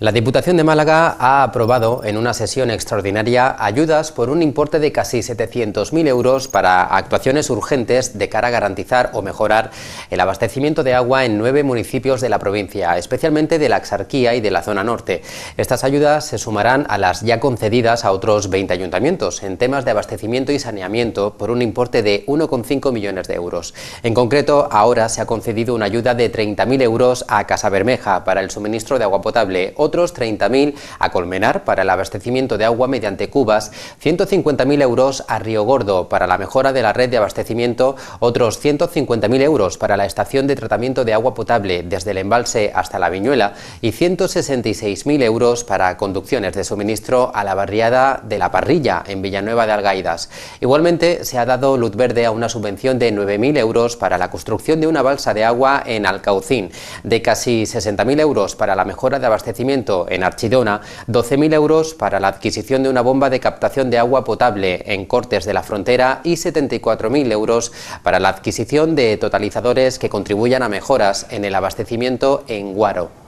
La Diputación de Málaga ha aprobado en una sesión extraordinaria ayudas por un importe de casi 700.000 euros para actuaciones urgentes de cara a garantizar o mejorar el abastecimiento de agua en nueve municipios de la provincia, especialmente de la Axarquía y de la zona norte. Estas ayudas se sumarán a las ya concedidas a otros 20 ayuntamientos en temas de abastecimiento y saneamiento por un importe de 1,5 millones de euros. En concreto, ahora se ha concedido una ayuda de 30.000 euros a Casa Bermeja para el suministro de agua potable otros 30.000 a Colmenar para el abastecimiento de agua mediante cubas, 150.000 euros a Río Gordo para la mejora de la red de abastecimiento, otros 150.000 euros para la estación de tratamiento de agua potable desde el embalse hasta la viñuela y 166.000 euros para conducciones de suministro a la barriada de la Parrilla en Villanueva de Algaidas. Igualmente se ha dado luz verde a una subvención de 9.000 euros para la construcción de una balsa de agua en Alcaucín, de casi 60.000 euros para la mejora de abastecimiento en Archidona 12.000 euros para la adquisición de una bomba de captación de agua potable en Cortes de la Frontera y 74.000 euros para la adquisición de totalizadores que contribuyan a mejoras en el abastecimiento en Guaro.